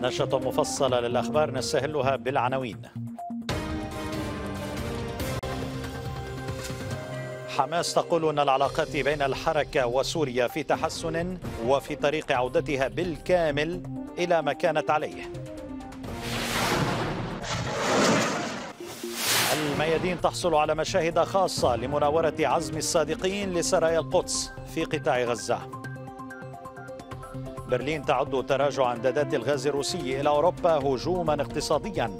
نشرة مفصلة للأخبار نسهلها بالعناوين حماس تقول أن العلاقات بين الحركة وسوريا في تحسن وفي طريق عودتها بالكامل إلى ما كانت عليه الميادين تحصل على مشاهد خاصة لمناورة عزم الصادقين لسرايا القدس في قطاع غزة برلين تعد تراجع امدادات الغاز الروسي إلى أوروبا هجوما اقتصاديا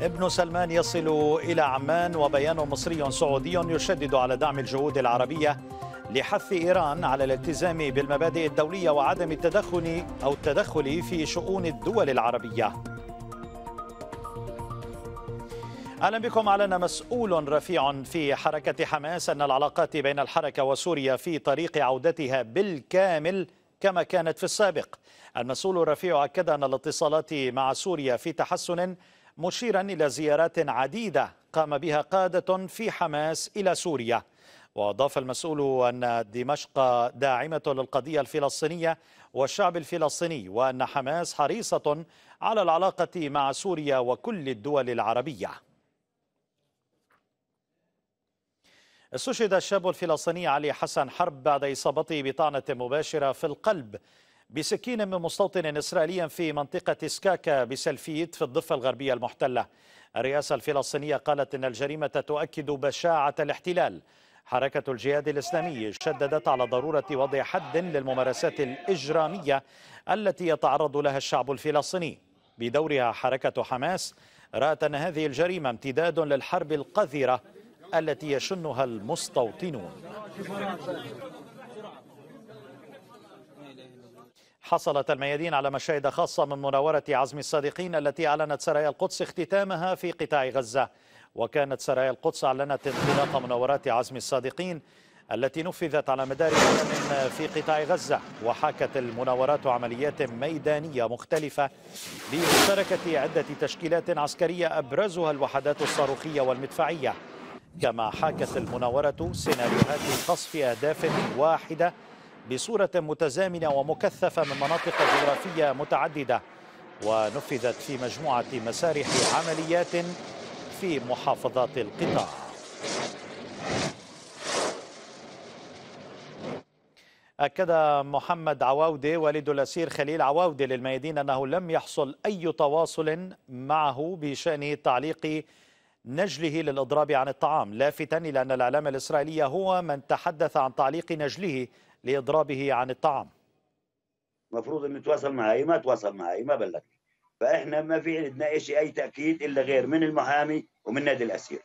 ابن سلمان يصل إلى عمان وبيان مصري سعودي يشدد على دعم الجهود العربية لحث إيران على الالتزام بالمبادئ الدولية وعدم التدخل أو التدخل في شؤون الدول العربية اهلا بكم اعلن مسؤول رفيع في حركه حماس ان العلاقات بين الحركه وسوريا في طريق عودتها بالكامل كما كانت في السابق. المسؤول الرفيع اكد ان الاتصالات مع سوريا في تحسن مشيرا الى زيارات عديده قام بها قاده في حماس الى سوريا. واضاف المسؤول ان دمشق داعمه للقضيه الفلسطينيه والشعب الفلسطيني وان حماس حريصه على العلاقه مع سوريا وكل الدول العربيه. استشهد الشاب الفلسطيني علي حسن حرب بعد إصابته بطعنة مباشرة في القلب بسكين من مستوطن إسرائيلي في منطقة سكاكا بسلفيت في الضفة الغربية المحتلة الرئاسة الفلسطينية قالت إن الجريمة تؤكد بشاعة الاحتلال حركة الجهاد الإسلامي شددت على ضرورة وضع حد للممارسات الإجرامية التي يتعرض لها الشعب الفلسطيني بدورها حركة حماس رأت أن هذه الجريمة امتداد للحرب القذرة التي يشنها المستوطنون حصلت الميادين على مشاهد خاصة من مناورة عزم الصادقين التي أعلنت سرايا القدس اختتامها في قطاع غزة وكانت سرايا القدس أعلنت انطلاق مناورات عزم الصادقين التي نفذت على مدار عام في قطاع غزة وحاكت المناورات عمليات ميدانية مختلفة بمشاركة عدة تشكيلات عسكرية أبرزها الوحدات الصاروخية والمدفعية كما حاكت المناورة سيناريوهات قصف أهداف واحدة بصورة متزامنة ومكثفة من مناطق جغرافية متعددة ونفذت في مجموعة مسارح عمليات في محافظات القطاع أكد محمد عواودي والد الأسير خليل عواودي للميادين أنه لم يحصل أي تواصل معه بشأن تعليق نجله للإضراب عن الطعام لافتا إلى أن الإعلام الإسرائيلي هو من تحدث عن تعليق نجله لإضرابه عن الطعام المفروض انه يتواصل معي ما تواصل معي ما بلغني فاحنا ما في عندنا شيء اي تاكيد الا غير من المحامي ومن نادي الاسير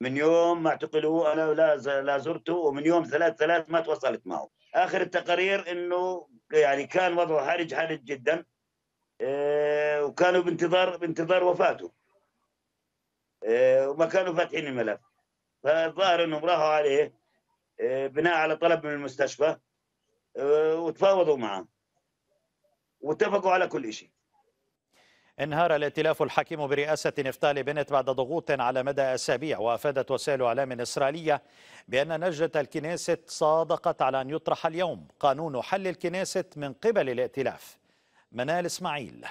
من يوم ما اعتقلوه انا لا لا زرته ومن يوم ثلاث ثلاث ما تواصلت معه اخر التقارير انه يعني كان وضعه حرج حرج جدا آه، وكانوا بانتظار بانتظار وفاته إيه، وما كانوا فاتحين الملف فالظاهر انهم راحوا عليه إيه، بناء على طلب من المستشفى إيه، وتفاوضوا معه واتفقوا على كل شيء انهار الائتلاف الحكيم برئاسة نفتالي بنت بعد ضغوط على مدى أسابيع وأفادت وسائل إعلام إسرائيلية بأن لجنة الكنيست صادقت على أن يطرح اليوم قانون حل الكنيست من قبل الائتلاف منال إسماعيل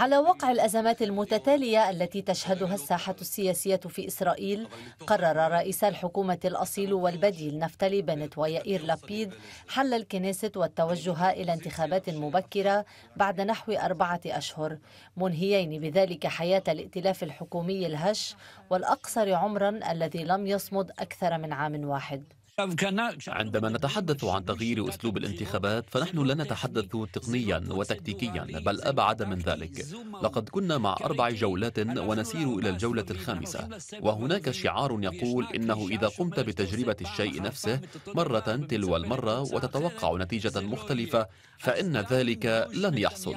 على وقع الأزمات المتتالية التي تشهدها الساحة السياسية في إسرائيل قرر رئيس الحكومة الأصيل والبديل نفتلي بنت ويائير لابيد حل الكنيست والتوجه إلى انتخابات مبكرة بعد نحو أربعة أشهر منهيين بذلك حياة الائتلاف الحكومي الهش والأقصر عمرا الذي لم يصمد أكثر من عام واحد عندما نتحدث عن تغيير أسلوب الانتخابات فنحن لا نتحدث تقنيا وتكتيكيا بل أبعد من ذلك لقد كنا مع أربع جولات ونسير إلى الجولة الخامسة وهناك شعار يقول إنه إذا قمت بتجربة الشيء نفسه مرة تلو المرة وتتوقع نتيجة مختلفة فإن ذلك لن يحصل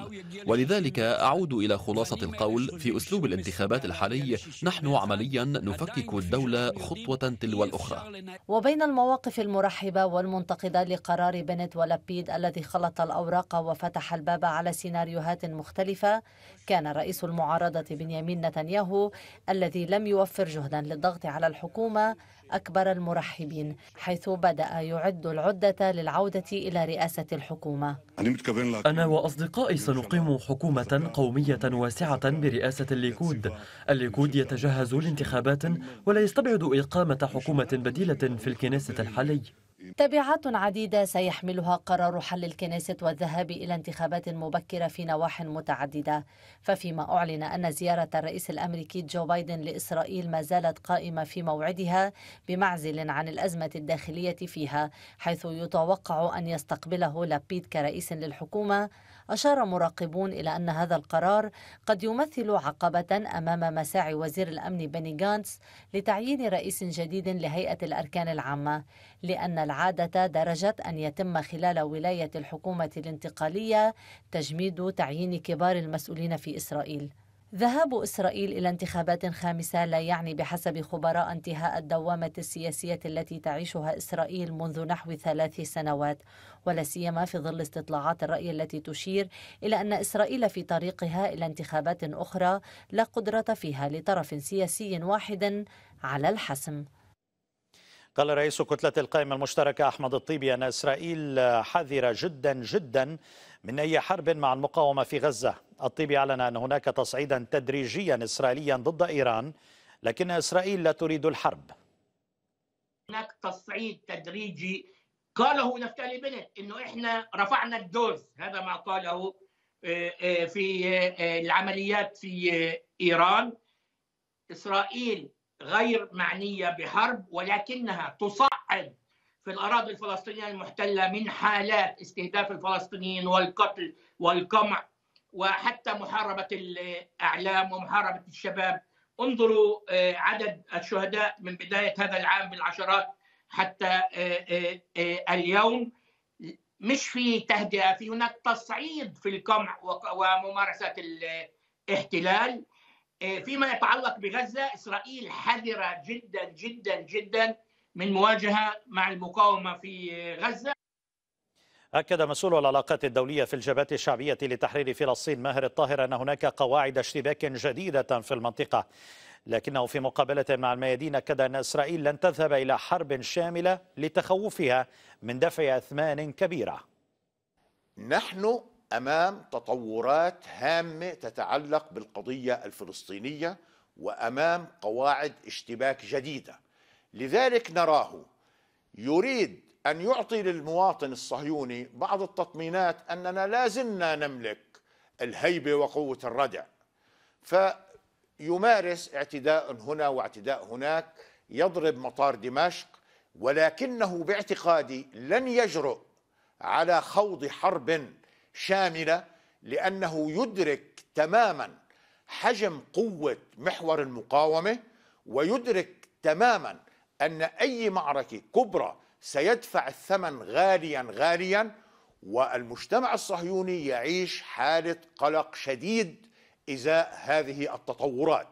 ولذلك أعود إلى خلاصة القول في أسلوب الانتخابات الحالي نحن عمليا نفكك الدولة خطوة تلو الأخرى وبين المو... المواقف المرحبة والمنتقدة لقرار بنت ولبيد الذي خلط الأوراق وفتح الباب على سيناريوهات مختلفة كان رئيس المعارضة بنيامين نتنياهو الذي لم يوفر جهدا للضغط على الحكومة أكبر المرحبين حيث بدأ يعد العدة للعودة إلى رئاسة الحكومة أنا وأصدقائي سنقيم حكومة قومية واسعة برئاسة الليكود الليكود يتجهز لانتخابات ولا يستبعد إقامة حكومة بديلة في الكنيسة الحالي تبعات عديدة سيحملها قرار حل الكنيسة والذهاب إلى انتخابات مبكرة في نواح متعددة ففيما أعلن أن زيارة الرئيس الأمريكي جو بايدن لإسرائيل ما زالت قائمة في موعدها بمعزل عن الأزمة الداخلية فيها حيث يتوقع أن يستقبله لابيد كرئيس للحكومة أشار مراقبون إلى أن هذا القرار قد يمثل عقبة أمام مساعي وزير الأمن بني غانتس لتعيين رئيس جديد لهيئة الأركان العامة لأن العادة درجت أن يتم خلال ولاية الحكومة الانتقالية تجميد تعيين كبار المسؤولين في إسرائيل ذهاب إسرائيل إلى انتخابات خامسة لا يعني بحسب خبراء انتهاء الدوامة السياسية التي تعيشها إسرائيل منذ نحو ثلاث سنوات ولا سيما في ظل استطلاعات الرأي التي تشير إلى أن إسرائيل في طريقها إلى انتخابات أخرى لا قدرة فيها لطرف سياسي واحد على الحسم قال رئيس كتلة القائمة المشتركة أحمد الطيبي أن إسرائيل حذرة جدا جدا من أي حرب مع المقاومة في غزة الطيب أعلن أن هناك تصعيدا تدريجيا إسرائيليا ضد إيران لكن إسرائيل لا تريد الحرب هناك تصعيد تدريجي قاله نفتالي بنت انه احنا رفعنا الدوز هذا ما قاله آه، آه، في آه، العمليات في ايران اسرائيل غير معنيه بحرب ولكنها تصعد في الأراضي الفلسطينية المحتلة من حالات استهداف الفلسطينيين والقتل والقمع وحتى محاربة الأعلام ومحاربة الشباب انظروا آه، عدد الشهداء من بداية هذا العام بالعشرات حتى آه، آه، اليوم مش في تهدئة في هناك تصعيد في القمع وممارسة الاحتلال فيما يتعلق بغزة إسرائيل حذرة جدا جدا جدا من مواجهه مع المقاومه في غزه أكد مسؤول العلاقات الدولية في الجبهة الشعبية لتحرير فلسطين ماهر الطاهر أن هناك قواعد اشتباك جديدة في المنطقة لكنه في مقابلة مع الميادين أكد أن إسرائيل لن تذهب إلى حرب شاملة لتخوفها من دفع أثمان كبيرة نحن أمام تطورات هامة تتعلق بالقضية الفلسطينية وأمام قواعد اشتباك جديدة لذلك نراه يريد أن يعطي للمواطن الصهيوني بعض التطمينات أننا لازلنا نملك الهيبة وقوة الردع فيمارس اعتداء هنا واعتداء هناك يضرب مطار دمشق ولكنه باعتقادي لن يجرؤ على خوض حرب شامله لانه يدرك تماما حجم قوه محور المقاومه ويدرك تماما أن أي معركة كبرى سيدفع الثمن غاليا غاليا والمجتمع الصهيوني يعيش حالة قلق شديد إزاء هذه التطورات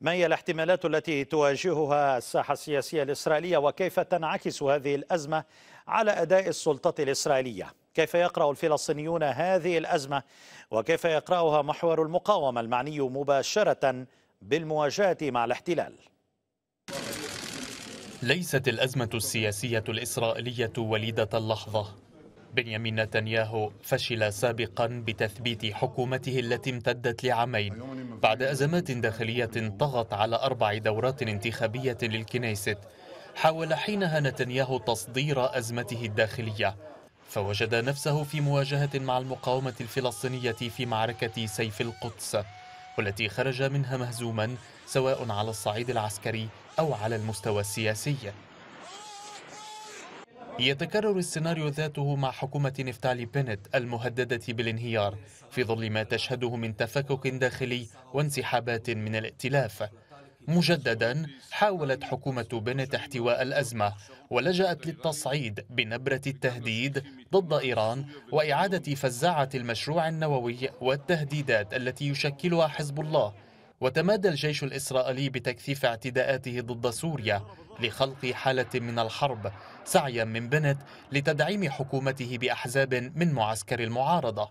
ما هي الاحتمالات التي تواجهها الساحة السياسية الإسرائيلية وكيف تنعكس هذه الأزمة على أداء السلطة الإسرائيلية كيف يقرأ الفلسطينيون هذه الأزمة وكيف يقرأها محور المقاومة المعني مباشرة بالمواجهة مع الاحتلال ليست الأزمة السياسية الإسرائيلية وليدة اللحظة بنيامين نتنياهو فشل سابقا بتثبيت حكومته التي امتدت لعامين بعد أزمات داخلية طغت على أربع دورات انتخابية للكنيست حاول حينها نتنياهو تصدير أزمته الداخلية فوجد نفسه في مواجهة مع المقاومة الفلسطينية في معركة سيف القدس والتي خرج منها مهزوما سواء على الصعيد العسكري أو على المستوى السياسي يتكرر السيناريو ذاته مع حكومة نفتالي بنت المهددة بالانهيار في ظل ما تشهده من تفكك داخلي وانسحابات من الائتلاف مجددا حاولت حكومة بنت احتواء الأزمة ولجأت للتصعيد بنبرة التهديد ضد إيران وإعادة فزاعة المشروع النووي والتهديدات التي يشكلها حزب الله وتمادى الجيش الإسرائيلي بتكثيف اعتداءاته ضد سوريا لخلق حالة من الحرب سعيا من بنت لتدعيم حكومته بأحزاب من معسكر المعارضة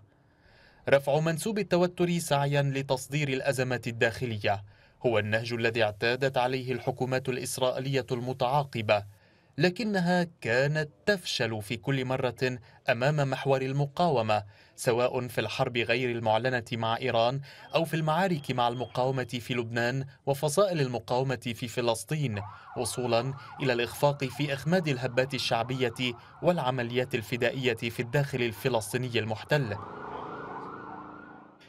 رفع منسوب التوتر سعيا لتصدير الأزمات الداخلية هو النهج الذي اعتادت عليه الحكومات الإسرائيلية المتعاقبة لكنها كانت تفشل في كل مرة أمام محور المقاومة سواء في الحرب غير المعلنة مع إيران أو في المعارك مع المقاومة في لبنان وفصائل المقاومة في فلسطين وصولا إلى الإخفاق في إخماد الهبات الشعبية والعمليات الفدائية في الداخل الفلسطيني المحتل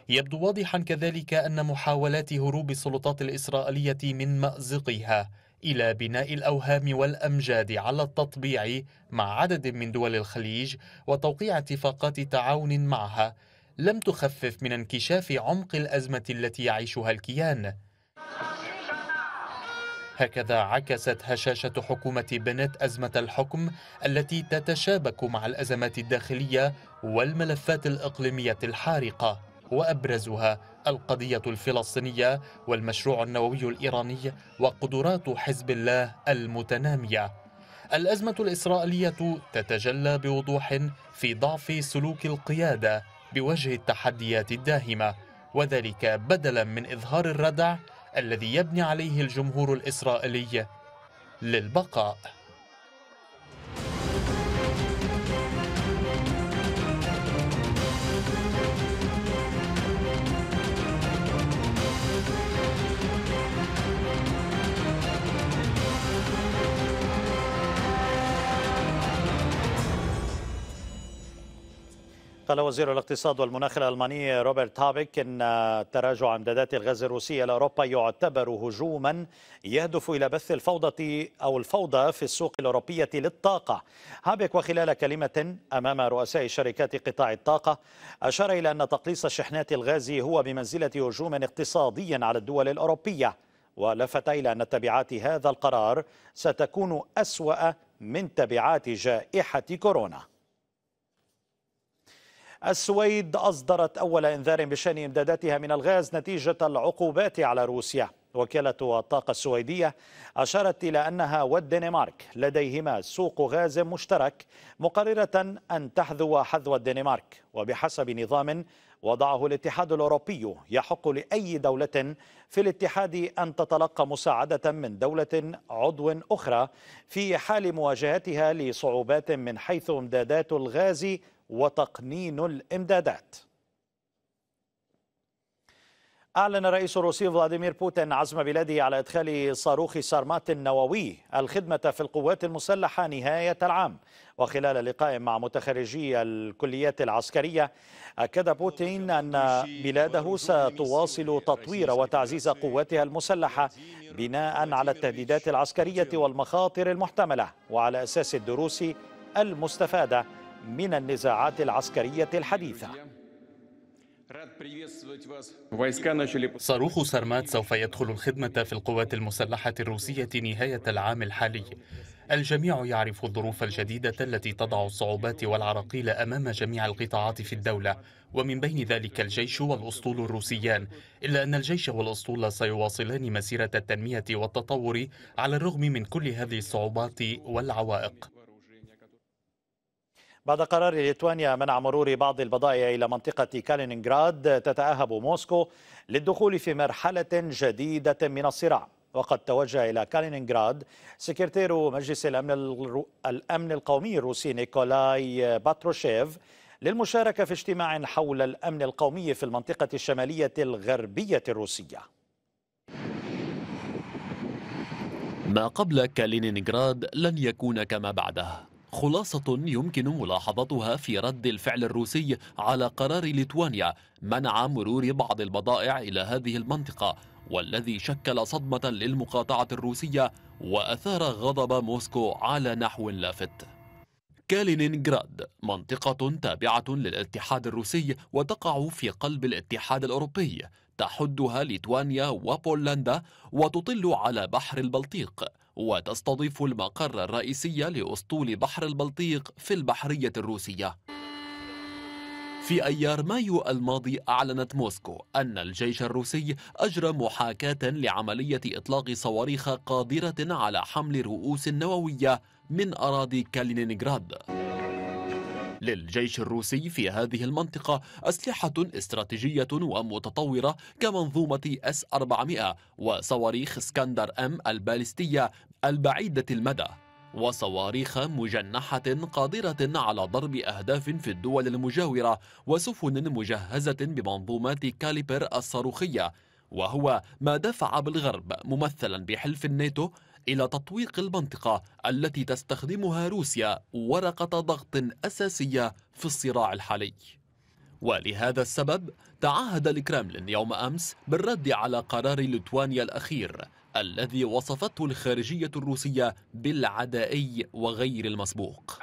يبدو واضحا كذلك أن محاولات هروب السلطات الإسرائيلية من مأزقها إلى بناء الأوهام والأمجاد على التطبيع مع عدد من دول الخليج وتوقيع اتفاقات تعاون معها لم تخفف من انكشاف عمق الأزمة التي يعيشها الكيان هكذا عكست هشاشة حكومة بنت أزمة الحكم التي تتشابك مع الأزمات الداخلية والملفات الإقليمية الحارقة وأبرزها القضية الفلسطينية والمشروع النووي الإيراني وقدرات حزب الله المتنامية الأزمة الإسرائيلية تتجلى بوضوح في ضعف سلوك القيادة بوجه التحديات الداهمة وذلك بدلا من إظهار الردع الذي يبني عليه الجمهور الإسرائيلي للبقاء قال وزير الاقتصاد والمناخ الألماني روبرت هابيك إن تراجع إمدادات الغاز الروسي إلى أوروبا يعتبر هجوما يهدف إلى بث الفوضى أو الفوضى في السوق الأوروبية للطاقة هابيك وخلال كلمة أمام رؤساء شركات قطاع الطاقة أشار إلى أن تقليص شحنات الغاز هو بمنزلة هجوم اقتصادي على الدول الأوروبية ولفت إلى أن تبعات هذا القرار ستكون أسوأ من تبعات جائحة كورونا السويد أصدرت أول إنذار بشأن إمداداتها من الغاز نتيجة العقوبات على روسيا وكالة الطاقة السويدية أشارت إلى أنها والدنمارك لديهما سوق غاز مشترك مقررة أن تحذو حذو الدنمارك وبحسب نظام وضعه الاتحاد الأوروبي يحق لأي دولة في الاتحاد أن تتلقى مساعدة من دولة عضو أخرى في حال مواجهتها لصعوبات من حيث إمدادات الغاز وتقنين الامدادات أعلن الرئيس الروسي فلاديمير بوتين عزم بلاده على إدخال صاروخ سارمات النووي الخدمة في القوات المسلحة نهاية العام وخلال لقاء مع متخرجي الكليات العسكرية أكد بوتين أن بلاده ستواصل تطوير وتعزيز قواتها المسلحة بناء على التهديدات العسكرية والمخاطر المحتملة وعلى أساس الدروس المستفادة من النزاعات العسكرية الحديثة صاروخ سرمات سوف يدخل الخدمة في القوات المسلحة الروسية نهاية العام الحالي الجميع يعرف الظروف الجديدة التي تضع الصعوبات والعراقيل أمام جميع القطاعات في الدولة ومن بين ذلك الجيش والأسطول الروسيان إلا أن الجيش والأسطول سيواصلان مسيرة التنمية والتطور على الرغم من كل هذه الصعوبات والعوائق بعد قرار ليتوانيا منع مرور بعض البضائع إلى منطقة كالينينغراد تتأهب موسكو للدخول في مرحلة جديدة من الصراع وقد توجه إلى كالينينغراد سكرتير مجلس الأمن, الرو... الأمن القومي الروسي نيكولاي باتروشيف للمشاركة في اجتماع حول الأمن القومي في المنطقة الشمالية الغربية الروسية ما قبل كالينينغراد لن يكون كما بعده خلاصة يمكن ملاحظتها في رد الفعل الروسي على قرار ليتوانيا منع مرور بعض البضائع إلى هذه المنطقة والذي شكل صدمة للمقاطعة الروسية وأثار غضب موسكو على نحو لافت كالينينغراد منطقة تابعة للاتحاد الروسي وتقع في قلب الاتحاد الأوروبي تحدها ليتوانيا وبولندا وتطل على بحر البلطيق وتستضيف المقر الرئيسي لأسطول بحر البلطيق في البحرية الروسية في أيار مايو الماضي أعلنت موسكو أن الجيش الروسي أجرى محاكاة لعملية إطلاق صواريخ قادرة على حمل رؤوس نووية من أراضي كالينينغراد للجيش الروسي في هذه المنطقة أسلحة استراتيجية ومتطورة كمنظومة اس 400 وصواريخ اسكندر ام البالستية البعيدة المدى وصواريخ مجنحة قادرة على ضرب أهداف في الدول المجاورة وسفن مجهزة بمنظومات كاليبر الصاروخية وهو ما دفع بالغرب ممثلا بحلف الناتو إلى تطويق المنطقة التي تستخدمها روسيا ورقة ضغط أساسية في الصراع الحالي ولهذا السبب تعهد الكرملين يوم أمس بالرد على قرار لتوانيا الأخير الذي وصفته الخارجية الروسية بالعدائي وغير المسبوق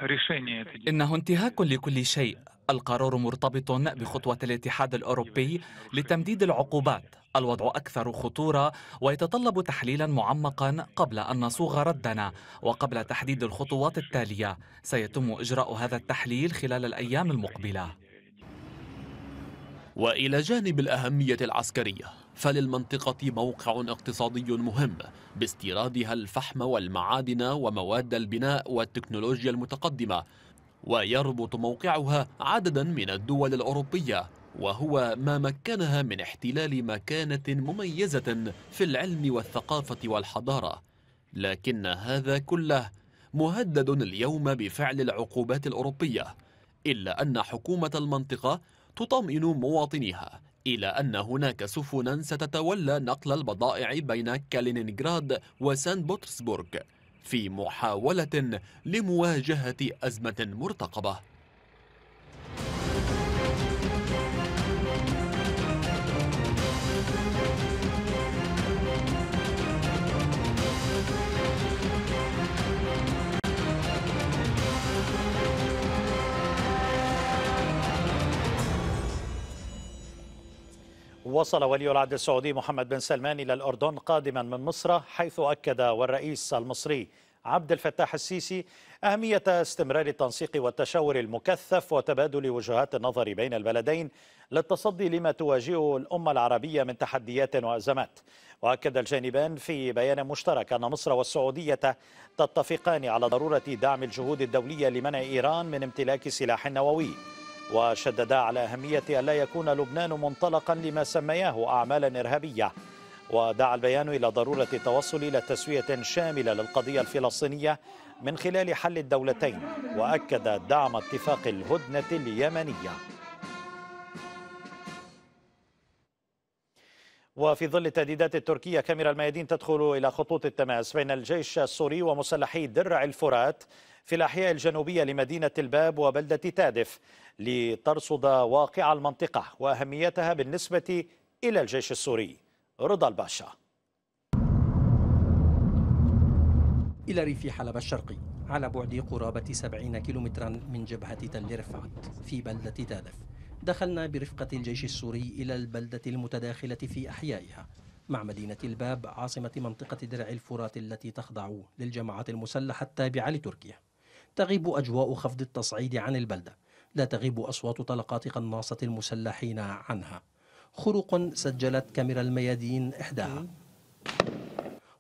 إنه انتهاك لكل شيء القرار مرتبط بخطوة الاتحاد الأوروبي لتمديد العقوبات الوضع أكثر خطورة ويتطلب تحليلا معمقا قبل أن نصوغ ردنا وقبل تحديد الخطوات التالية سيتم إجراء هذا التحليل خلال الأيام المقبلة والى جانب الاهميه العسكريه فللمنطقه موقع اقتصادي مهم باستيرادها الفحم والمعادن ومواد البناء والتكنولوجيا المتقدمه ويربط موقعها عددا من الدول الاوروبيه وهو ما مكنها من احتلال مكانه مميزه في العلم والثقافه والحضاره لكن هذا كله مهدد اليوم بفعل العقوبات الاوروبيه الا ان حكومه المنطقه تطمئن مواطنيها إلى أن هناك سفنا ستتولى نقل البضائع بين كالينينغراد وسان بطرسبورغ في محاولة لمواجهة أزمة مرتقبة وصل ولي العهد السعودي محمد بن سلمان إلى الأردن قادما من مصر حيث أكد والرئيس المصري عبد الفتاح السيسي أهمية استمرار التنسيق والتشاور المكثف وتبادل وجهات النظر بين البلدين للتصدي لما تواجهه الأمة العربية من تحديات وأزمات وأكد الجانبان في بيان مشترك أن مصر والسعودية تتفقان على ضرورة دعم الجهود الدولية لمنع إيران من امتلاك سلاح نووي وشددا على أهمية ألا يكون لبنان منطلقا لما سمياه أعمالا إرهابية ودعا البيان إلى ضرورة التوصل إلى تسوية شاملة للقضية الفلسطينية من خلال حل الدولتين وأكد دعم اتفاق الهدنة اليمنية وفي ظل التهديدات التركية كاميرا الميادين تدخل إلى خطوط التماس بين الجيش السوري ومسلحي درع الفرات في الأحياء الجنوبية لمدينة الباب وبلدة تادف لترصد واقع المنطقة وأهميتها بالنسبة إلى الجيش السوري رضا الباشا إلى ريف حلب الشرقي على بعد قرابة 70 كيلومترا من جبهة تل رفعت في بلدة تالف دخلنا برفقة الجيش السوري إلى البلدة المتداخلة في أحيائها مع مدينة الباب عاصمة منطقة درع الفرات التي تخضع للجماعات المسلحة التابعة لتركيا تغيب أجواء خفض التصعيد عن البلدة لا تغيب أصوات طلقات قناصة المسلحين عنها خروق سجلت كاميرا الميادين إحداها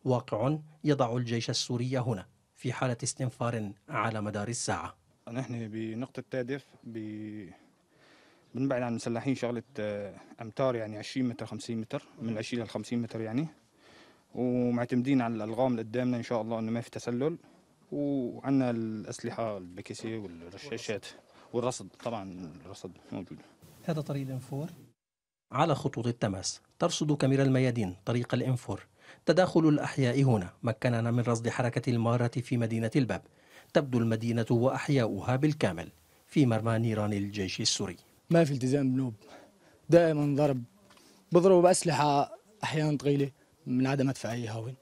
واقع يضع الجيش السوري هنا في حالة استنفار على مدار الساعة نحن بنقطة تادف ب... بنبعد عن المسلحين شغلة آه، أمتار يعني 20 متر 50 متر من 20 لل 50 متر يعني ومعتمدين على الألغام اللي قدامنا إن شاء الله إنه ما في تسلل وعندنا الأسلحة البكسي والرشاشات والرصد طبعا الرصد موجود هذا طريق الانفور على خطوط التماس ترصد كاميرا الميادين طريق الانفور تداخل الأحياء هنا مكننا من رصد حركة المارة في مدينة الباب تبدو المدينة وأحياؤها بالكامل في مرمى نيران الجيش السوري ما في التزام بنوب دائما ضرب بضربوا بأسلحة أحيانا ثقيلة من عدم أدفعية هاوين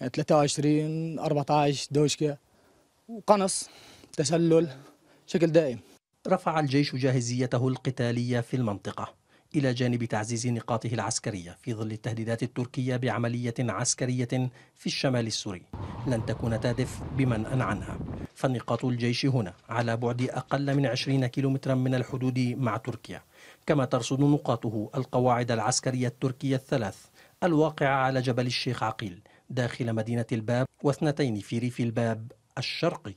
يعني 23 14 دوشكة وقنص تسلل شكل دائم رفع الجيش جاهزيته القتالية في المنطقة إلى جانب تعزيز نقاطه العسكرية في ظل التهديدات التركية بعملية عسكرية في الشمال السوري لن تكون تهدف بمنأ عنها فنقاط الجيش هنا على بعد أقل من 20 كيلومترا من الحدود مع تركيا كما ترصد نقاطه القواعد العسكرية التركية الثلاث الواقعة على جبل الشيخ عقيل داخل مدينة الباب واثنتين في ريف الباب الشرقي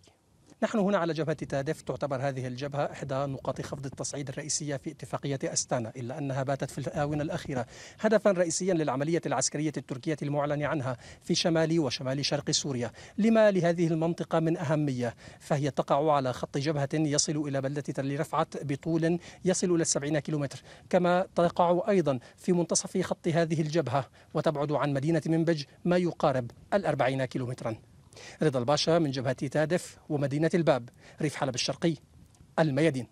نحن هنا على جبهة تادف تعتبر هذه الجبهة إحدى نقاط خفض التصعيد الرئيسية في اتفاقية أستانا إلا أنها باتت في الآونة الأخيرة هدفا رئيسيا للعملية العسكرية التركية المعلن عنها في شمال وشمال شرق سوريا لما لهذه المنطقة من أهمية فهي تقع على خط جبهة يصل إلى بلدة تل رفعت بطول يصل إلى 70 كيلومتر كما تقع أيضا في منتصف خط هذه الجبهة وتبعد عن مدينة منبج ما يقارب الأربعين كيلومترا رضا الباشا من جبهة تادف ومدينة الباب ريف حلب الشرقي الميادين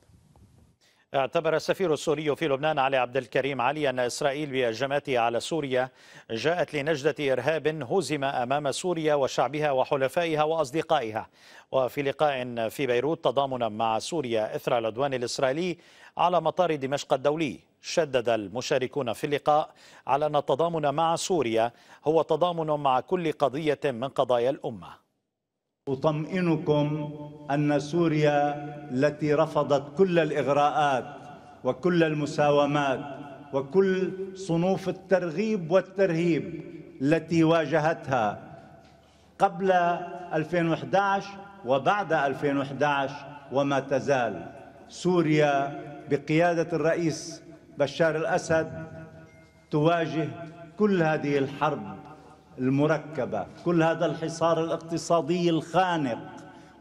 اعتبر السفير السوري في لبنان علي عبد الكريم علي أن إسرائيل بهجماتها على سوريا جاءت لنجدة إرهاب هزم أمام سوريا وشعبها وحلفائها وأصدقائها وفي لقاء في بيروت تضامنا مع سوريا إثر العدوان الإسرائيلي على مطار دمشق الدولي شدد المشاركون في اللقاء على أن التضامن مع سوريا هو تضامن مع كل قضية من قضايا الأمة أطمئنكم أن سوريا التي رفضت كل الإغراءات وكل المساومات وكل صنوف الترغيب والترهيب التي واجهتها قبل 2011 وبعد 2011 وما تزال سوريا بقيادة الرئيس بشار الأسد تواجه كل هذه الحرب المركبة كل هذا الحصار الاقتصادي الخانق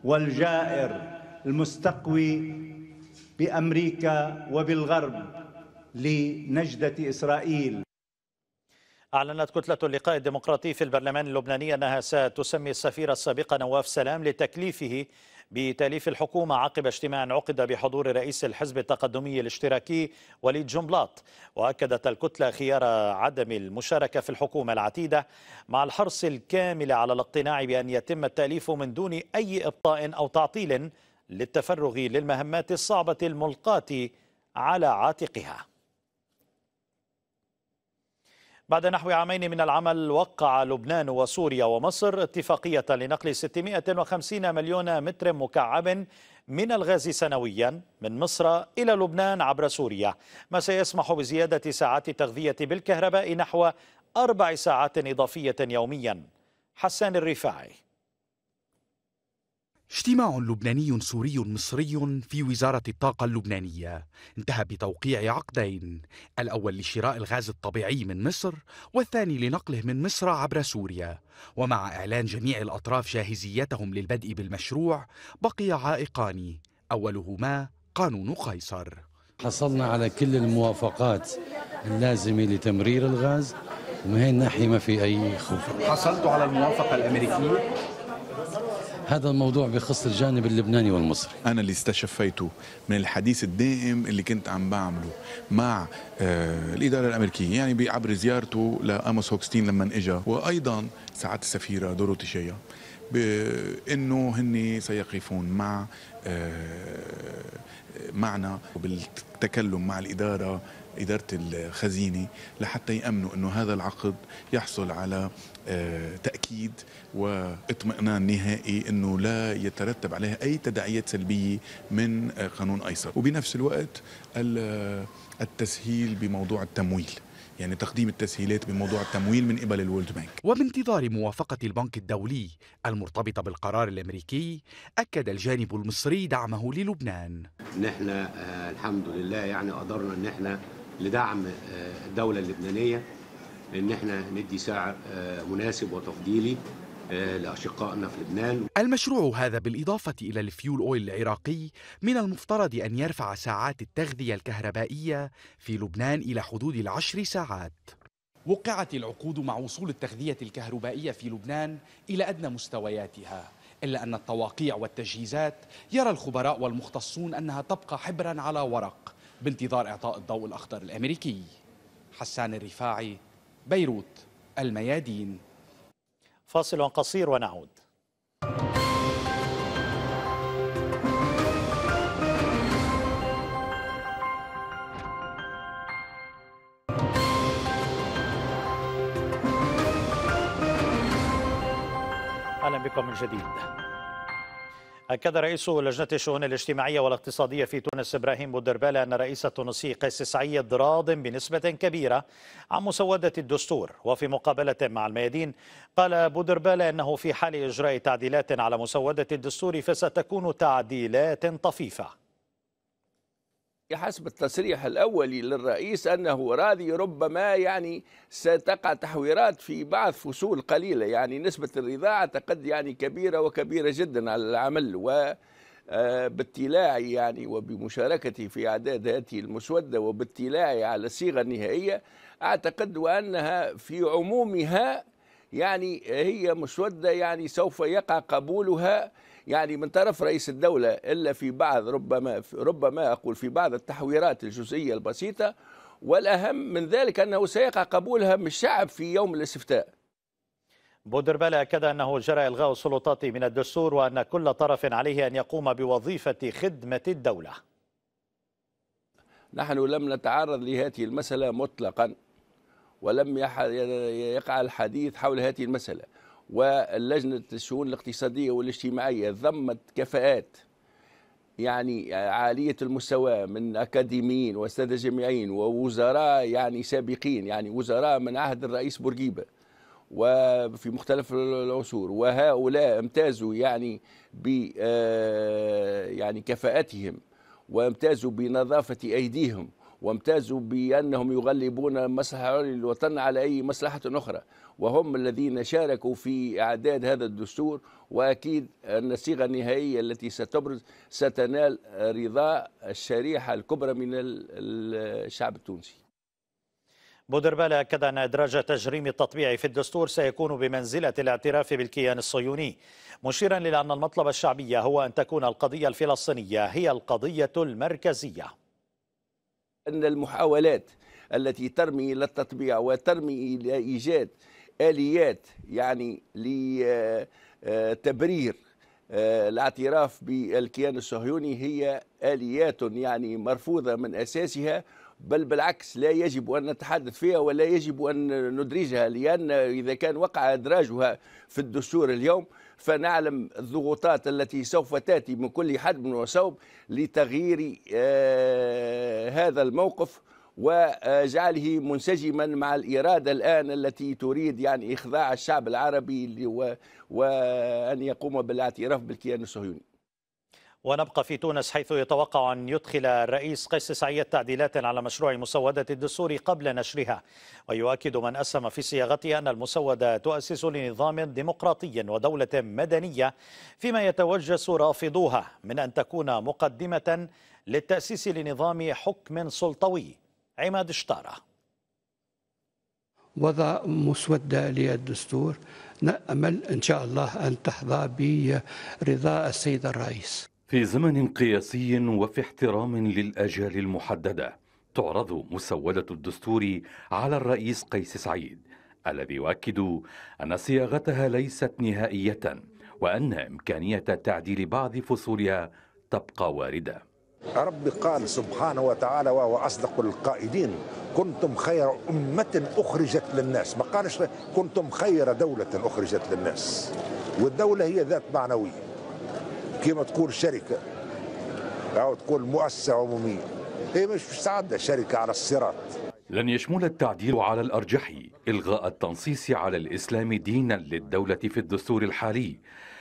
والجائر المستقوي بأمريكا وبالغرب لنجدة إسرائيل أعلنت كتلة اللقاء الديمقراطي في البرلمان اللبناني أنها ستسمي السفير السابق نواف سلام لتكليفه بتأليف الحكومة عقب اجتماع عقد بحضور رئيس الحزب التقدمي الاشتراكي وليد جنبلاط وأكدت الكتلة خيار عدم المشاركة في الحكومة العتيدة مع الحرص الكامل على الاقتناع بأن يتم التأليف من دون أي إبطاء أو تعطيل للتفرغ للمهمات الصعبة الملقاة على عاتقها بعد نحو عامين من العمل وقع لبنان وسوريا ومصر اتفاقية لنقل 650 مليون متر مكعب من الغاز سنويا من مصر إلى لبنان عبر سوريا ما سيسمح بزيادة ساعات التغذية بالكهرباء نحو أربع ساعات إضافية يوميا حسان الرفاعي اجتماع لبناني سوري مصري في وزارة الطاقة اللبنانية انتهى بتوقيع عقدين الأول لشراء الغاز الطبيعي من مصر والثاني لنقله من مصر عبر سوريا ومع إعلان جميع الأطراف جاهزيتهم للبدء بالمشروع بقي عائقان أولهما قانون قيصر حصلنا على كل الموافقات اللازمة لتمرير الغاز ومن هي الناحية ما في أي خوف حصلت على الموافقة الأمريكية هذا الموضوع بخص الجانب اللبناني والمصري أنا اللي استشفيته من الحديث الدائم اللي كنت عم بعمله مع آه الإدارة الأمريكية يعني عبر زيارته لأموس هوكستين لما إجا وأيضا سعادة السفيرة دوروتي شيا بأنه هن سيقفون مع آه معنا بالتكلم مع الإدارة إدارة الخزينة لحتى يأمنوا أنه هذا العقد يحصل على آه، تأكيد واطمئنان نهائي أنه لا يترتب عليها أي تداعيات سلبية من آه، قانون أيسر وبنفس الوقت آه، التسهيل بموضوع التمويل يعني تقديم التسهيلات بموضوع التمويل من قبل الولد بانك وبانتظار موافقة البنك الدولي المرتبطة بالقرار الأمريكي أكد الجانب المصري دعمه للبنان نحن الحمد لله يعني قدرنا أن احنا لدعم الدولة اللبنانية ان احنا ندي سعر آه، مناسب وتفضيلي آه، لأشقائنا في لبنان المشروع هذا بالإضافة إلى الفيول أويل العراقي من المفترض أن يرفع ساعات التغذية الكهربائية في لبنان إلى حدود العشر ساعات وقعت العقود مع وصول التغذية الكهربائية في لبنان إلى أدنى مستوياتها إلا أن التواقيع والتجهيزات يرى الخبراء والمختصون أنها تبقى حبرا على ورق بانتظار إعطاء الضوء الأخضر الأمريكي حسان الرفاعي بيروت الميادين فاصل قصير ونعود اهلا بكم من جديد أكد رئيس لجنة الشؤون الاجتماعية والاقتصادية في تونس إبراهيم بودربالة أن الرئيس التونسي قيس سعيد راض بنسبة كبيرة عن مسودة الدستور وفي مقابلة مع الميادين قال بودربالة أنه في حال إجراء تعديلات على مسودة الدستور فستكون تعديلات طفيفة حسب التصريح الأولي للرئيس أنه راضي ربما يعني ستقع تحويرات في بعض فصول قليلة يعني نسبة الرضا أعتقد يعني كبيرة وكبيرة جدا على العمل و آه، باطلاعي يعني وبمشاركتي في اعداد هذه المسوده وباطلاعي على الصيغه النهائيه اعتقد وانها في عمومها يعني هي مسوده يعني سوف يقع قبولها يعني من طرف رئيس الدولة إلا في بعض ربما ربما أقول في بعض التحويرات الجزئية البسيطة والأهم من ذلك أنه سيقع قبولها من الشعب في يوم الاستفتاء بودربال أكد أنه جرى إلغاء السلطات من الدستور وأن كل طرف عليه أن يقوم بوظيفة خدمة الدولة نحن لم نتعرض لهذه المسألة مطلقا ولم يقع الحديث حول هذه المسألة ولجنه الشؤون الاقتصاديه والاجتماعيه ضمت كفاءات يعني عالية المستوى من أكاديميين وأستاذة جامعيين ووزراء يعني سابقين يعني وزراء من عهد الرئيس بورقيبة وفي مختلف العصور وهؤلاء امتازوا يعني ب آه، يعني كفاءتهم وامتازوا بنظافة أيديهم وامتازوا بأنهم يغلبون مصلحة الوطن على أي مصلحة أخرى وهم الذين شاركوا في إعداد هذا الدستور وأكيد أن الصيغة النهائية التي ستبرز ستنال رضا الشريحة الكبرى من الشعب التونسي بودربالا أكد أن إدراج تجريم التطبيع في الدستور سيكون بمنزلة الاعتراف بالكيان الصهيوني مشيرا إلى أن المطلب الشعبي هو أن تكون القضية الفلسطينية هي القضية المركزية أن المحاولات التي ترمي إلى التطبيع وترمي إلى إيجاد آليات يعني لتبرير آه، الاعتراف بالكيان الصهيوني هي آليات يعني مرفوضة من أساسها بل بالعكس لا يجب أن نتحدث فيها ولا يجب أن ندرجها لأن إذا كان وقع إدراجها في الدستور اليوم فنعلم الضغوطات التي سوف تاتي من كل من وصوب لتغيير آه، هذا الموقف وجعله منسجما مع الإرادة الآن التي تريد يعني إخضاع الشعب العربي وأن يقوم بالاعتراف بالكيان الصهيوني ونبقى في تونس حيث يتوقع أن يدخل الرئيس قيس سعيد تعديلات على مشروع مسودة الدستور قبل نشرها ويؤكد من أسهم في صياغته أن المسودة تؤسس لنظام ديمقراطي ودولة مدنية فيما يتوجس رافضوها من أن تكون مقدمة للتأسيس لنظام حكم سلطوي عماد شطارة وضع مسودة للدستور نأمل إن شاء الله أن تحظى برضا السيد الرئيس في زمن قياسي وفي احترام للأجال المحددة تعرض مسودة الدستور على الرئيس قيس سعيد الذي يؤكد أن صياغتها ليست نهائية وأن إمكانية تعديل بعض فصولها تبقى واردة رب قال سبحانه وتعالى وهو أصدق القائلين كنتم خير أمة أخرجت للناس ما قالش كنتم خير دولة أخرجت للناس والدولة هي ذات معنوية كما تقول شركة أو تقول مؤسسة عمومية هي مش مستعدة شركة على الصراط لن يشمل التعديل على الأرجح إلغاء التنصيص على الإسلام دينا للدولة في الدستور الحالي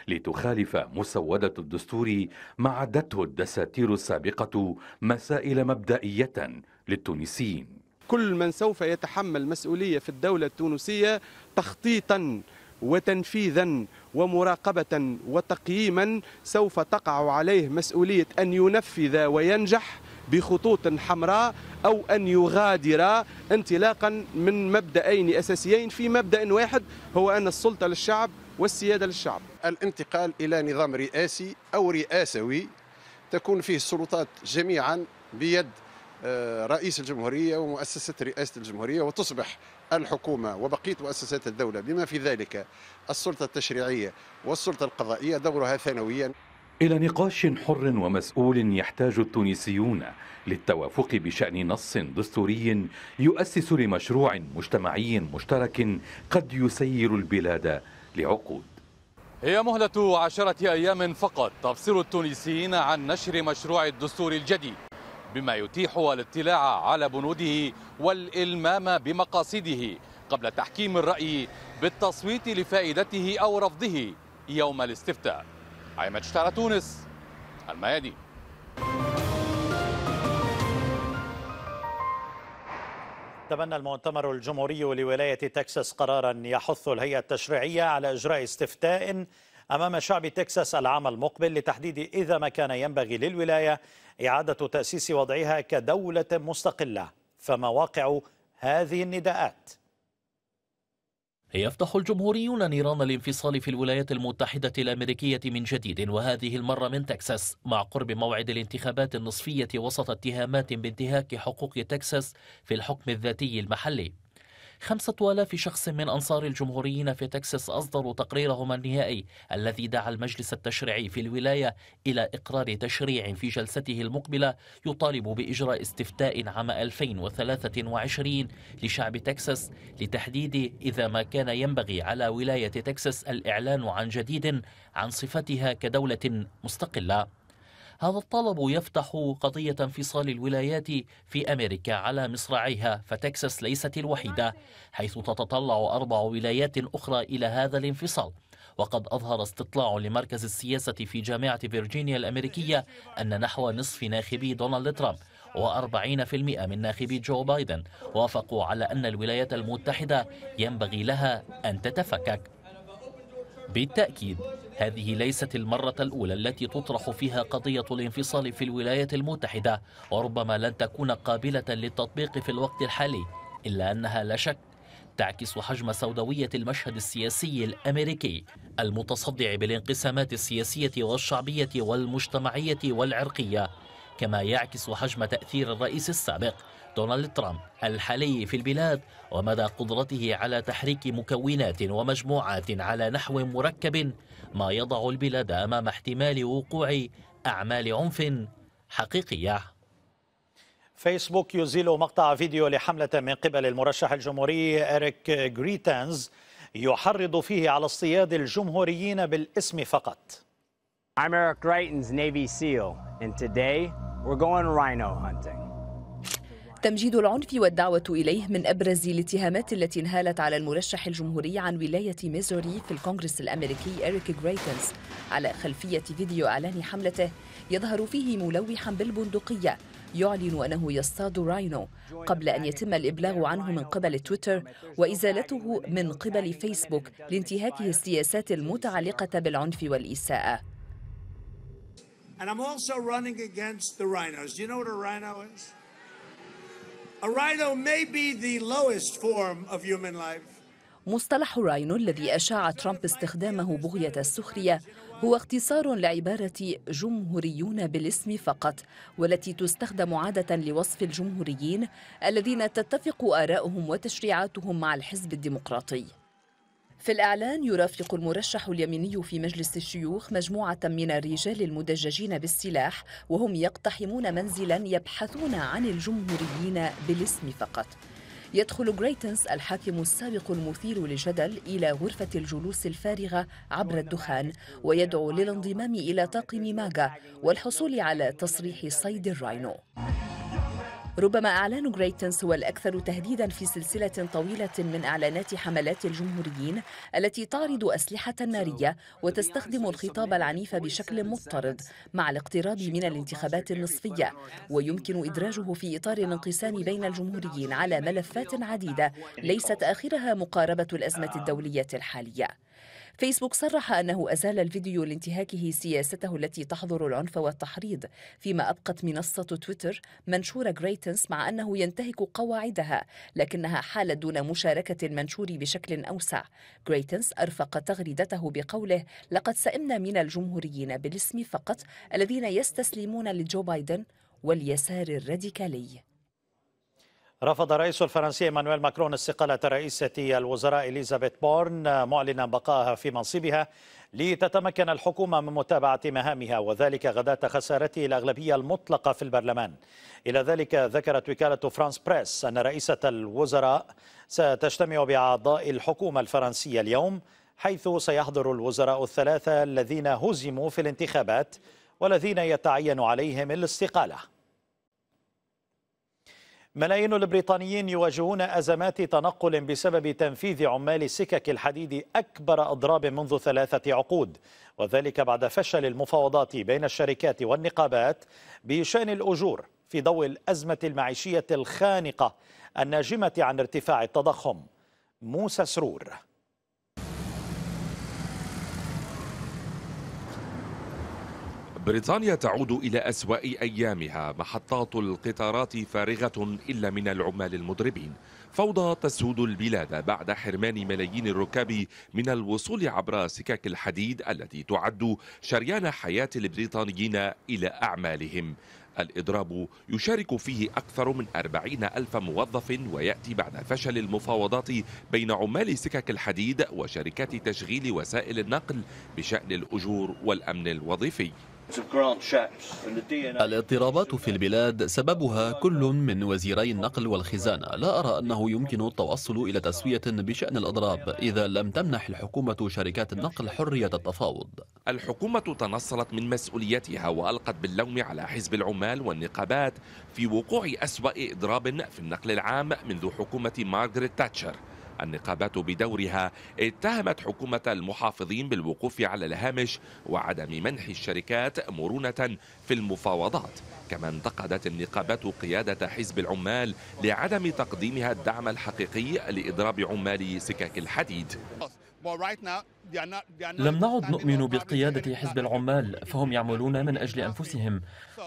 لتخالف مسودة الدستور ما عدته الدساتير السابقة مسائل مبدئية للتونسيين كل من سوف يتحمل مسؤولية في الدولة التونسية تخطيطاً وتنفيذا ومراقبة وتقييما سوف تقع عليه مسؤولية أن ينفذ وينجح بخطوط حمراء أو أن يغادر انطلاقا من مبدأين أساسيين في مبدأ واحد هو أن السلطة للشعب والسيادة للشعب الانتقال إلى نظام رئاسي أو رئاسوي تكون فيه السلطات جميعا بيد آه، رئيس الجمهورية ومؤسسة رئاسة الجمهورية وتصبح الحكومة وبقية مؤسسات الدولة بما في ذلك السلطة التشريعية والسلطة القضائية دورها ثانويا إلى نقاش حر ومسؤول يحتاج التونسيون للتوافق بشأن نص دستوري يؤسس لمشروع مجتمعي مشترك قد يسير البلاد لعقود هي مهلة عشرة أيام فقط تفصل التونسيين عن نشر مشروع الدستور الجديد بما يتيح الاطلاع على بنوده والالمام بمقاصده قبل تحكيم الراي بالتصويت لفائدته او رفضه يوم الاستفتاء عماد شتارة تونس الميادين تبنى المؤتمر الجمهوري لولاية تكساس قرارا يحث الهيئة التشريعية على إجراء استفتاء أمام شعب تكساس العام المقبل لتحديد إذا ما كان ينبغي للولاية إعادة تأسيس وضعها كدولة مستقلة فما واقع هذه النداءات؟ يفتح الجمهوريون نيران الانفصال في الولايات المتحدة الأمريكية من جديد وهذه المرة من تكساس مع قرب موعد الانتخابات النصفية وسط اتهامات بانتهاك حقوق تكساس في الحكم الذاتي المحلي خمسة آلاف شخص من أنصار الجمهوريين في تكساس أصدروا تقريرهم النهائي الذي دعا المجلس التشريعي في الولاية إلى إقرار تشريع في جلسته المقبلة يطالب بإجراء استفتاء عام 2023 لشعب تكساس لتحديد إذا ما كان ينبغي على ولاية تكساس الإعلان عن جديد عن صفتها كدولة مستقلة هذا الطلب يفتح قضية انفصال الولايات في أمريكا على مصراعيها فتكساس ليست الوحيدة حيث تتطلع أربع ولايات أخرى إلى هذا الانفصال وقد أظهر استطلاع لمركز السياسة في جامعة فيرجينيا الأمريكية أن نحو نصف ناخبي دونالد ترامب و40% من ناخبي جو بايدن وافقوا على أن الولايات المتحدة ينبغي لها أن تتفكك بالتأكيد هذه ليست المرة الأولى التي تطرح فيها قضية الانفصال في الولايات المتحدة وربما لن تكون قابلة للتطبيق في الوقت الحالي إلا أنها لا شك تعكس حجم سوداوية المشهد السياسي الأمريكي المتصدع بالانقسامات السياسية والشعبية والمجتمعية والعرقية كما يعكس حجم تأثير الرئيس السابق دونالد ترامب الحالي في البلاد ومدى قدرته على تحريك مكونات ومجموعات على نحو مركب ما يضع البلاد أمام احتمال وقوع أعمال عنف حقيقية فيسبوك يزيل مقطع فيديو لحملة من قبل المرشح الجمهوري إريك غريتانز يحرض فيه على اصطياد الجمهوريين بالاسم فقط I'm Eric Greitens, Navy SEAL, and today we're going rhino hunting. تمجيد العنف والدعوة إليه من أبرز الاتهامات التي انهالت على المرشح الجمهوري عن ولاية ميزوري في الكونغرس الأمريكي إريك غريتنز على خلفية فيديو إعلان حملته يظهر فيه ملوحا بالبندقية يعلن أنه يصطاد راينو قبل أن يتم الإبلاغ عنه من قبل تويتر وإزالته من قبل فيسبوك لانتهاكه السياسات المتعلقة بالعنف والإساءة And I'm also running against the rhinos. Do you know what a rhino is? A rhino may be the lowest form of human life. مصطلح راينو الذي أشاع ترامب استخدامه بغية السخرية هو اختصار لعبارة جمهوريون بالاسم فقط والتي تستخدم عادة لوصف الجمهوريين الذين تتفق آراؤهم وتشريعاتهم مع الحزب الديمقراطي في الإعلان يرافق المرشح اليميني في مجلس الشيوخ مجموعة من الرجال المدججين بالسلاح وهم يقتحمون منزلا يبحثون عن الجمهوريين بالاسم فقط يدخل غريتنس الحاكم السابق المثير للجدل إلى غرفة الجلوس الفارغة عبر الدخان ويدعو للانضمام إلى طاقم ماغا والحصول على تصريح صيد الراينو ربما إعلان غريتنس هو الأكثر تهديدا في سلسلة طويلة من إعلانات حملات الجمهوريين التي تعرض أسلحة نارية وتستخدم الخطاب العنيف بشكل مضطرد مع الاقتراب من الانتخابات النصفية ويمكن إدراجه في إطار الانقسام بين الجمهوريين على ملفات عديدة ليست آخرها مقاربة الأزمة الدولية الحالية فيسبوك صرح أنه أزال الفيديو لانتهاكه سياسته التي تحظر العنف والتحريض فيما أبقت منصة تويتر منشور جريتنس مع أنه ينتهك قواعدها لكنها حالت دون مشاركة المنشور بشكل أوسع جريتنس أرفق تغريدته بقوله لقد سئمنا من الجمهوريين بالاسم فقط الذين يستسلمون لجو بايدن واليسار الراديكالي رفض الرئيس الفرنسي مانويل ماكرون استقالة رئيسة الوزراء إليزابيث بورن معلنا بقائها في منصبها لتتمكن الحكومة من متابعة مهامها وذلك غداة خسارته الأغلبية المطلقة في البرلمان إلى ذلك ذكرت وكالة فرانس بريس أن رئيسة الوزراء ستجتمع بأعضاء الحكومة الفرنسية اليوم حيث سيحضر الوزراء الثلاثة الذين هزموا في الانتخابات والذين يتعين عليهم الاستقاله ملايين البريطانيين يواجهون أزمات تنقل بسبب تنفيذ عمال سكك الحديد أكبر أضراب منذ ثلاثة عقود وذلك بعد فشل المفاوضات بين الشركات والنقابات بشأن الأجور في ضوء الأزمة المعيشية الخانقة الناجمة عن ارتفاع التضخم موسى سرور بريطانيا تعود إلى أسوأ أيامها محطات القطارات فارغة إلا من العمال المضربين فوضى تسود البلاد بعد حرمان ملايين الركاب من الوصول عبر سكك الحديد التي تعد شريان حياة البريطانيين إلى أعمالهم الإضراب يشارك فيه أكثر من أربعين ألف موظف ويأتي بعد فشل المفاوضات بين عمال سكك الحديد وشركات تشغيل وسائل النقل بشأن الأجور والأمن الوظيفي الاضطرابات في البلاد سببها كل من وزيري النقل والخزانة لا أرى أنه يمكن التوصل إلى تسوية بشأن الأضراب إذا لم تمنح الحكومة شركات النقل حرية التفاوض الحكومة تنصلت من مسؤوليتها وألقت باللوم على حزب العمال والنقابات في وقوع أسوأ إضراب في النقل العام منذ حكومة مارغريت تاتشر النقابات بدورها اتهمت حكومة المحافظين بالوقوف على الهامش وعدم منح الشركات مرونة في المفاوضات كما انتقدت النقابات قيادة حزب العمال لعدم تقديمها الدعم الحقيقي لإضراب عمال سكك الحديد لم نعد نؤمن بقيادة حزب العمال فهم يعملون من أجل أنفسهم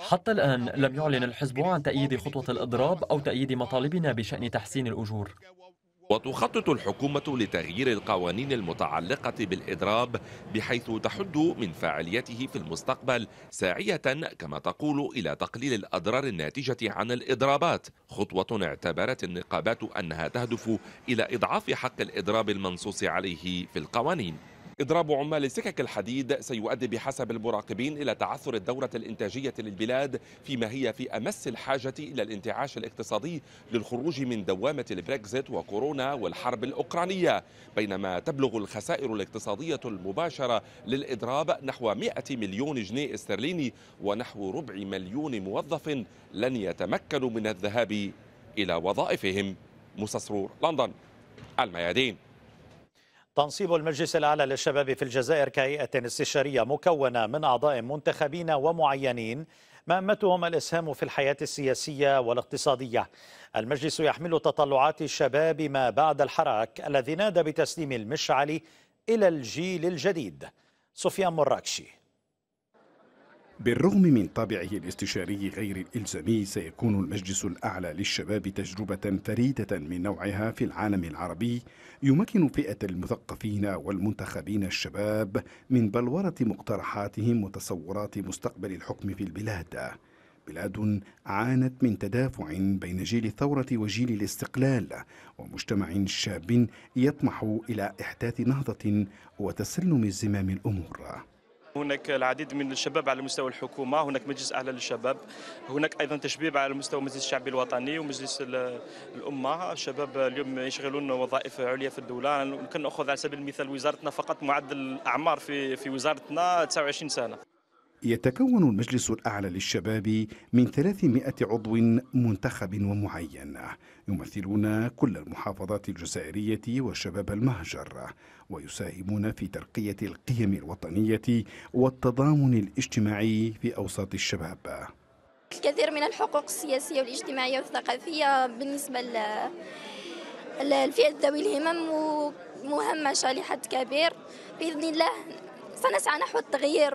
حتى الآن لم يعلن الحزب عن تأييد خطوة الإضراب أو تأييد مطالبنا بشأن تحسين الأجور وتخطط الحكومة لتغيير القوانين المتعلقة بالإضراب بحيث تحد من فاعليته في المستقبل ساعية كما تقول إلى تقليل الأضرار الناتجة عن الإضرابات خطوة اعتبرت النقابات أنها تهدف إلى إضعاف حق الإضراب المنصوص عليه في القوانين إضراب عمال سكك الحديد سيؤدي بحسب المراقبين إلى تعثر الدورة الإنتاجية للبلاد فيما هي في أمس الحاجة إلى الانتعاش الاقتصادي للخروج من دوامة البريكزيت وكورونا والحرب الأوكرانية بينما تبلغ الخسائر الاقتصادية المباشرة للإضراب نحو 100 مليون جنيه استرليني ونحو ربع مليون موظف لن يتمكنوا من الذهاب إلى وظائفهم مسسرور لندن الميادين تنصيب المجلس الأعلى للشباب في الجزائر كهيئة استشارية مكونة من أعضاء منتخبين ومعينين مهمتهم الإسهام في الحياة السياسية والاقتصادية المجلس يحمل تطلعات الشباب ما بعد الحراك الذي نادى بتسليم المشعل إلى الجيل الجديد سفيان مراكشي بالرغم من طابعه الاستشاري غير الإلزامي سيكون المجلس الأعلى للشباب تجربة فريدة من نوعها في العالم العربي يمكن فئة المثقفين والمنتخبين الشباب من بلورة مقترحاتهم وتصورات مستقبل الحكم في البلاد بلاد عانت من تدافع بين جيل الثورة وجيل الاستقلال ومجتمع شاب يطمح إلى إحداث نهضة وتسلم زمام الأمور هناك العديد من الشباب على مستوى الحكومه هناك مجلس اعلى للشباب هناك ايضا تشبيب على مستوى مجلس الشعبي الوطني ومجلس الامه الشباب اليوم يشغلون وظائف عليا في الدوله ناخذ على سبيل المثال وزارتنا فقط معدل الاعمار في في وزارتنا 29 سنه يتكون المجلس الأعلى للشباب من 300 عضو منتخب ومعين يمثلون كل المحافظات الجزائرية وشباب المهجر ويساهمون في ترقية القيم الوطنية والتضامن الاجتماعي في أوساط الشباب الكثير من الحقوق السياسية والاجتماعية والثقافية بالنسبة للفئة ذوي الهمم مهمشة لحد كبير بإذن الله سنسعى نحو التغيير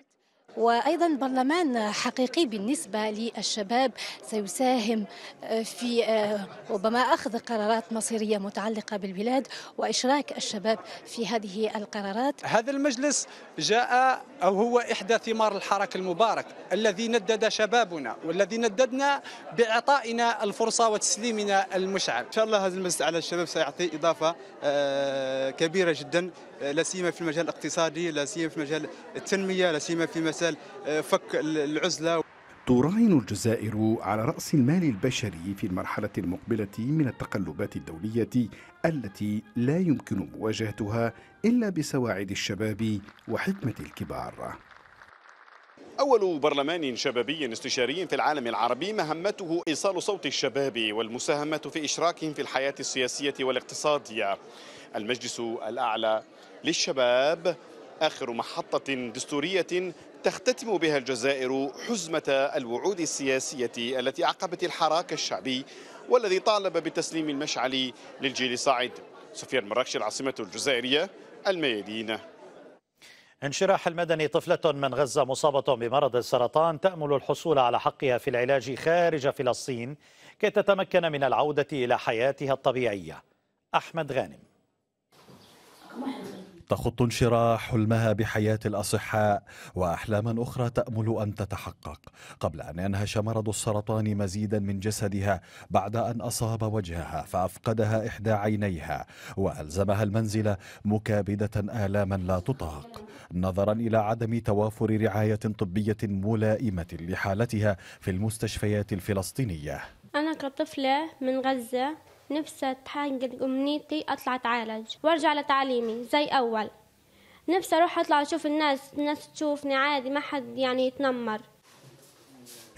وايضا برلمان حقيقي بالنسبه للشباب سيساهم آه، في آه، ربما اخذ قرارات مصيريه متعلقه بالبلاد واشراك الشباب في هذه القرارات. هذا المجلس جاء او هو احدى ثمار الحراك المبارك الذي ندد شبابنا والذي نددنا باعطائنا الفرصه وتسليمنا المشعل. ان شاء الله هذا المجلس على الشباب سيعطي اضافه آه، كبيره جدا آه، لا سيما في المجال الاقتصادي لا سيما في مجال التنميه لا سيما في مسال آه، فك العزله تراهن الجزائر على رأس المال البشري في المرحلة المقبلة من التقلبات الدولية التي لا يمكن مواجهتها إلا بسواعد الشباب وحكمة الكبار أول برلمان شبابي استشاري في العالم العربي مهمته إيصال صوت الشباب والمساهمة في إشراكهم في الحياة السياسية والاقتصادية المجلس الأعلى للشباب آخر محطة دستورية تختتم بها الجزائر حزمة الوعود السياسية التي أعقبت الحراك الشعبي والذي طالب بتسليم المشعل للجيل الصاعد سفيان مراكش العاصمة الجزائرية الميادين انشراح المدني طفلة من غزة مصابة بمرض السرطان تأمل الحصول على حقها في العلاج خارج فلسطين كي تتمكن من العودة إلى حياتها الطبيعية أحمد غانم تخط انشراح حلمها بحياة الأصحاء وأحلاما أخرى تأمل أن تتحقق قبل أن ينهش مرض السرطان مزيدا من جسدها بعد أن أصاب وجهها فأفقدها إحدى عينيها وألزمها المنزل مكابدة آلاما لا تطاق نظرا إلى عدم توافر رعاية طبية ملائمة لحالتها في المستشفيات الفلسطينية أنا كطفلة من غزة نفسي تحقق أمنيتي أطلع أتعالج وأرجع لتعليمي زي أول نفسي أروح أطلع أشوف الناس الناس تشوفني عادي ما حد يعني يتنمر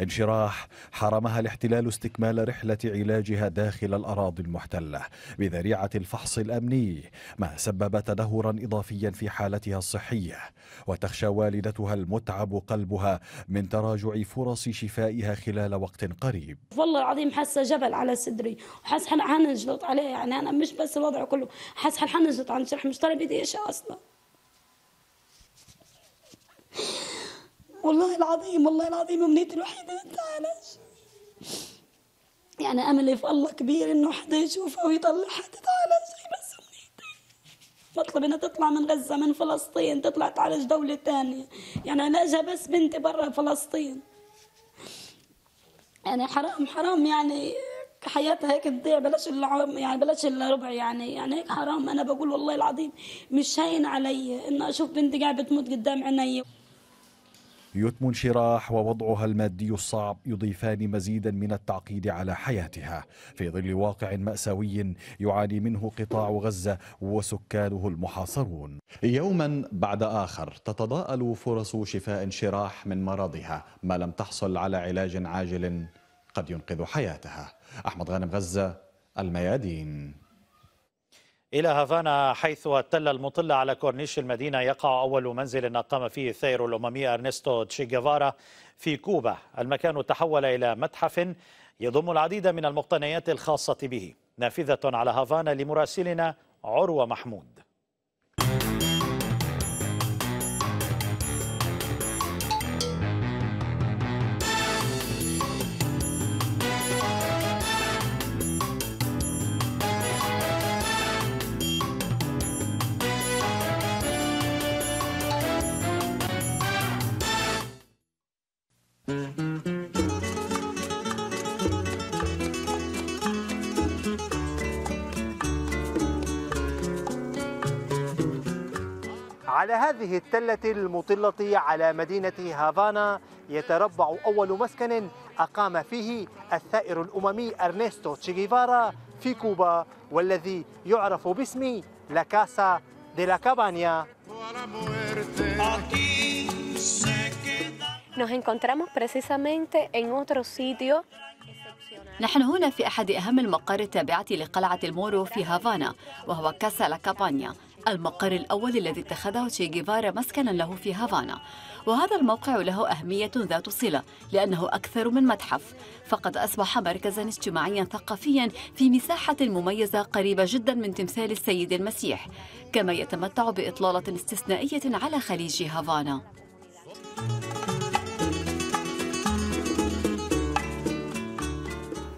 انشراح حرمها الاحتلال استكمال رحلة علاجها داخل الأراضي المحتلة بذريعة الفحص الأمني ما سبب تدهورا إضافيا في حالتها الصحية وتخشى والدتها المتعب قلبها من تراجع فرص شفائها خلال وقت قريب والله العظيم حاسة جبل على صدري وحاسة حنجلط عليه يعني أنا مش بس الوضع كله حاسة حنجلط عن شرح مش طالب إيدي إيش أصلا والله العظيم والله العظيم امنيتي الوحيدة انت علاش يعني املي في الله كبير انه حدا يشوفها ويطلع حدا تعالج هي إيه بس امنيتي بطلب انها تطلع من غزة من فلسطين تطلع تعالج دولة تانية يعني علاجها بس بنتي برا فلسطين يعني حرام حرام يعني حياتها هيك تضيع بلاش الا يعني بلاش الا ربع يعني يعني هيك حرام انا بقول والله العظيم مش هين علي انه اشوف بنتي قاعده بتموت قدام عيني يتم انشراح ووضعها المادي الصعب يضيفان مزيدا من التعقيد على حياتها في ظل واقع مأساوي يعاني منه قطاع غزة وسكانه المحاصرون يوما بعد آخر تتضاءل فرص شفاء انشراح من مرضها ما لم تحصل على علاج عاجل قد ينقذ حياتها أحمد غانم غزة الميادين إلى هافانا حيث التلة المطلة على كورنيش المدينة يقع أول منزل أقام فيه الثائر الأممي أرنستو تشيغافارا في كوبا المكان تحول إلى متحف يضم العديد من المقتنيات الخاصة به نافذة على هافانا لمراسلنا عروة محمود على هذه التلة المطلة على مدينة هافانا يتربع أول مسكن أقام فيه الثائر الأممي أرنستو تشيغيفارا في كوبا والذي يعرف باسم لاكاسا دي لا كابانيا نحن هنا في أحد أهم المقار التابعة لقلعة المورو في هافانا وهو كاسا لا كابانيا المقر الأول الذي اتخذه تشي جيفارا مسكنا له في هافانا وهذا الموقع له أهمية ذات صلة لأنه أكثر من متحف فقد أصبح مركزا اجتماعيا ثقافيا في مساحة مميزة قريبة جدا من تمثال السيد المسيح كما يتمتع بإطلالة استثنائية على خليج هافانا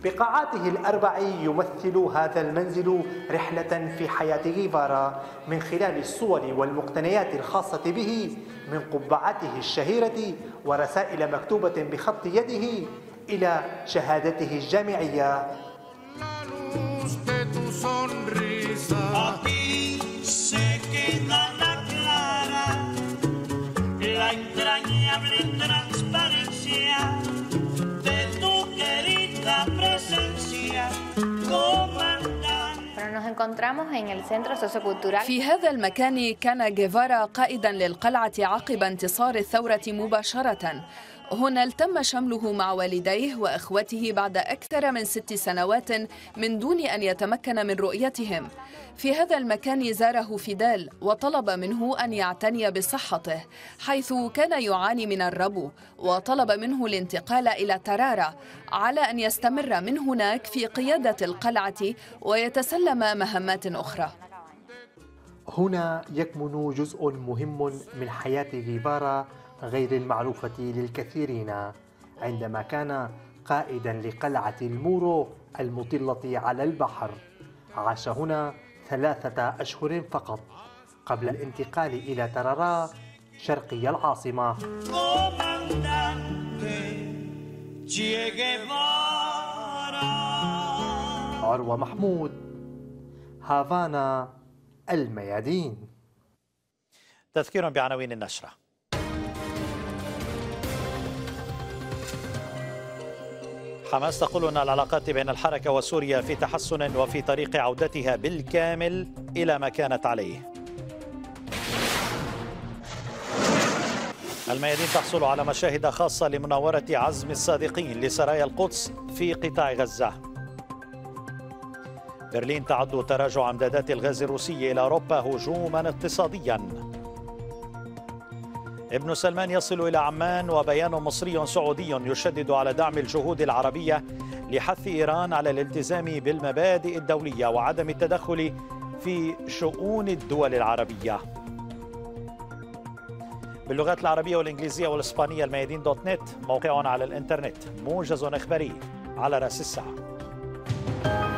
بقاعاته الأربع يمثل هذا المنزل رحلة في حياة غيفارا من خلال الصور والمقتنيات الخاصة به من قبعته الشهيرة ورسائل مكتوبة بخط يده إلى شهادته الجامعية a ti, Señor. في هذا المكان كان جيفارا قائدا للقلعة عقب انتصار الثورة مباشرة هنا التم شمله مع والديه وأخوته بعد أكثر من ست سنوات من دون أن يتمكن من رؤيتهم في هذا المكان زاره فيدال وطلب منه أن يعتني بصحته حيث كان يعاني من الربو وطلب منه الانتقال إلى ترارا على أن يستمر من هناك في قيادة القلعة ويتسلم مهمات أخرى هنا يكمن جزء مهم من حياة غيبارة غير المعروفة للكثيرين عندما كان قائدا لقلعة المورو المطلة على البحر عاش هنا ثلاثة أشهر فقط قبل الانتقال إلى ترارا شرقي العاصمة عروة محمود هافانا الميادين تذكير بعناوين النشره حماس تقول أن العلاقات بين الحركة وسوريا في تحسن وفي طريق عودتها بالكامل إلى ما كانت عليه الميادين تحصل على مشاهد خاصة لمناورة عزم الصادقين لسرايا القدس في قطاع غزة برلين تعد تراجع امدادات الغاز الروسي إلى أوروبا هجوما اقتصاديا ابن سلمان يصل إلى عمان وبيان مصري سعودي يشدد على دعم الجهود العربية لحث إيران على الالتزام بالمبادئ الدولية وعدم التدخل في شؤون الدول العربية باللغات العربية والإنجليزية والإسبانية الميادين دوت نت موقعنا على الإنترنت موجز إخباري على رأس الساعة